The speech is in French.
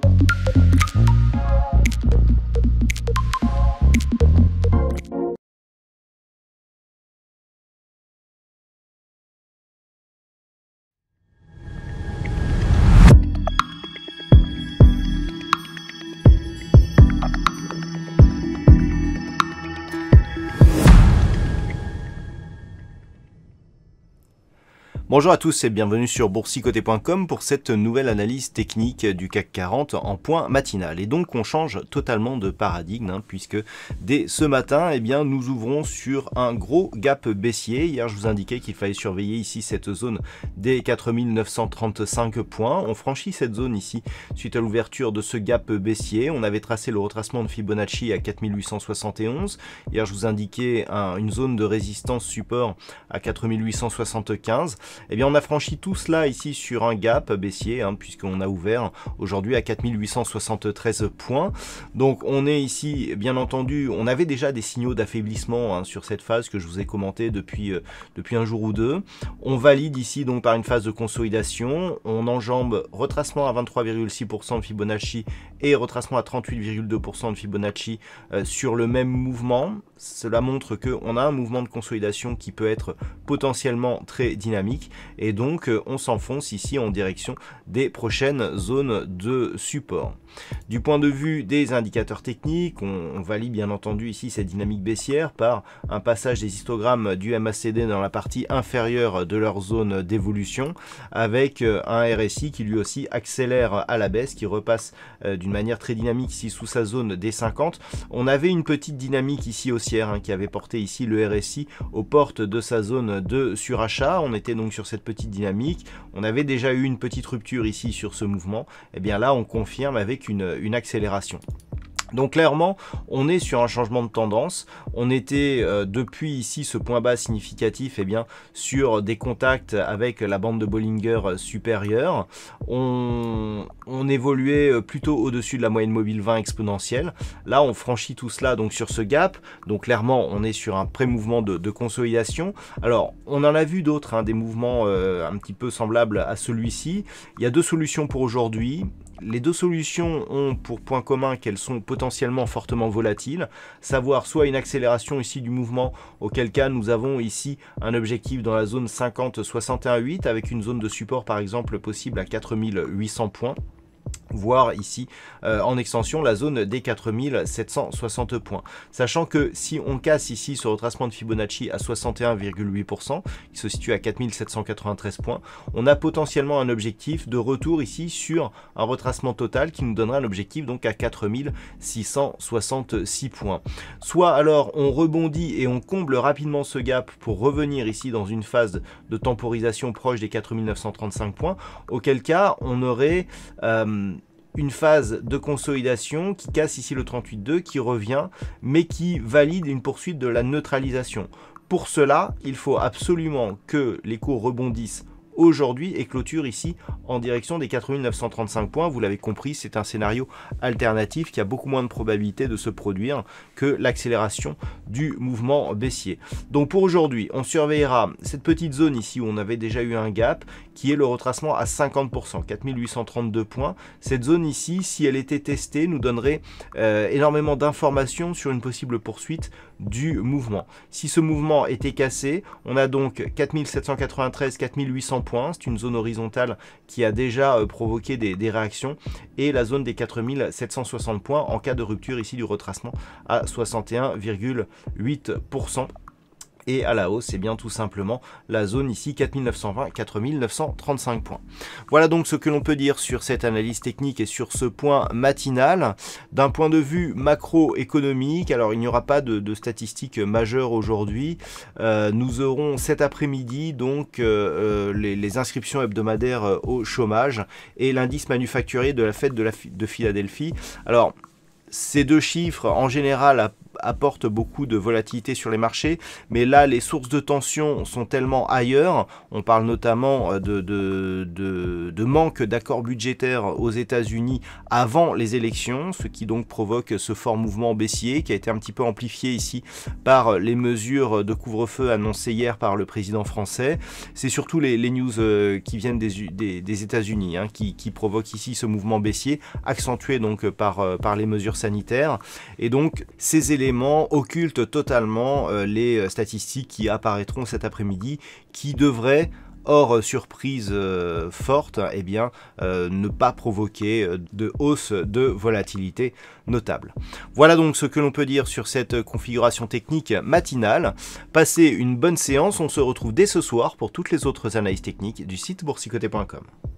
Thank you. Bonjour à tous et bienvenue sur boursicoté.com pour cette nouvelle analyse technique du CAC 40 en point matinal. Et donc on change totalement de paradigme hein, puisque dès ce matin eh bien, nous ouvrons sur un gros gap baissier. Hier je vous indiquais qu'il fallait surveiller ici cette zone des 4935 points. On franchit cette zone ici suite à l'ouverture de ce gap baissier. On avait tracé le retracement de Fibonacci à 4871. Hier je vous indiquais une zone de résistance support à 4875. Eh bien, on a franchi tout cela ici sur un gap euh, baissier, hein, puisqu'on a ouvert aujourd'hui à 4873 points. Donc, on est ici, bien entendu, on avait déjà des signaux d'affaiblissement hein, sur cette phase que je vous ai commenté depuis, euh, depuis un jour ou deux. On valide ici donc par une phase de consolidation. On enjambe retracement à 23,6% de Fibonacci et retracement à 38,2% de Fibonacci euh, sur le même mouvement. Cela montre qu'on a un mouvement de consolidation qui peut être potentiellement très dynamique et donc euh, on s'enfonce ici en direction des prochaines zones de support. Du point de vue des indicateurs techniques, on, valide bien entendu ici cette dynamique baissière par un passage des histogrammes du MACD dans la partie inférieure de leur zone d'évolution avec euh, un RSI qui lui aussi accélère à la baisse, qui repasse euh, d'une manière très dynamique ici sous sa zone des 50. On avait une petite dynamique ici haussière hein, qui avait porté ici le RSI aux portes de sa zone de surachat. On était donc sur cette petite dynamique. On avait déjà eu une petite rupture ici sur ce mouvement. Et eh bien là, on confirme avec une accélération. Donc clairement, on est sur un changement de tendance. On était euh, depuis ici ce point bas significatif et eh bien, sur des contacts avec la bande de Bollinger euh, supérieure. On, évoluait euh, plutôt au-dessus de la moyenne mobile 20 exponentielle. Là, on franchit tout cela donc sur ce gap. Donc clairement, on est sur un pré-mouvement de, consolidation. Alors, on en a vu d'autres, hein, des mouvements un petit peu semblables à celui-ci. Il y a deux solutions pour aujourd'hui les deux solutions ont pour point commun qu'elles sont potentiellement fortement volatiles, savoir soit une accélération ici du mouvement, auquel cas nous avons ici un objectif dans la zone 50-61-8 avec une zone de support par exemple possible à 4800 points voir ici euh, en extension la zone des 4760 points. Sachant que si on casse ici ce retracement de Fibonacci à 61,8%, qui se situe à 4793 points, on a potentiellement un objectif de retour ici sur un retracement total qui nous donnera un objectif donc à 4666 points. Soit alors on rebondit et on comble rapidement ce gap pour revenir ici dans une phase de temporisation proche des 4935 points, auquel cas on aurait... Euh, une phase de consolidation qui casse ici le 38.2, qui revient, mais qui valide une poursuite de la neutralisation. Pour cela, il faut absolument que les cours rebondissent aujourd'hui et clôture ici en direction des 4935 points. Vous l'avez compris, c'est un scénario alternatif qui a beaucoup moins de probabilité de se produire que l'accélération du mouvement baissier. Donc pour aujourd'hui, on surveillera cette petite zone ici où on avait déjà eu un gap qui est le retracement à 50%, 4832 points. Cette zone ici, si elle était testée, nous donnerait euh, énormément d'informations sur une possible poursuite du mouvement. Si ce mouvement était cassé, on a donc 4793, 4800 points. C'est une zone horizontale qui a déjà euh, provoqué des, des réactions. Et la zone des 4760 points en cas de rupture ici du retracement à 61,8% et à la hausse, c'est bien tout simplement la zone ici 4920, 4935 points. Voilà donc ce que l'on peut dire sur cette analyse technique et sur ce point matinal. D'un point de vue macroéconomique, alors il n'y aura pas de, statistiques majeures aujourd'hui. Euh, nous aurons cet après-midi donc euh, euh, les, inscriptions hebdomadaires au chômage et l'indice manufacturier de la fête de, la, de Philadelphie. Alors, ces deux chiffres en général apporte beaucoup de volatilité sur les marchés, mais là les sources de tension sont tellement ailleurs, on parle notamment euh, de, de, de, manque d'accords budgétaires aux États-Unis avant les élections, ce qui donc provoque ce fort mouvement baissier qui a été un petit peu amplifié ici par les mesures de couvre-feu annoncées hier par le président français. C'est surtout les, news euh, qui viennent des, des, États-Unis hein, qui, qui provoquent ici ce mouvement baissier, accentué donc euh, par, par les mesures sanitaires. Et donc ces éléments occulte totalement euh, les euh, statistiques qui apparaîtront cet après-midi, qui devraient hors euh, surprise forte, et hein, eh bien, ne pas provoquer de hausse de volatilité notable. Voilà donc ce que l'on peut dire sur cette configuration technique matinale. Passez une bonne séance, on se retrouve dès ce soir pour toutes les autres analyses techniques du site boursicoté.com.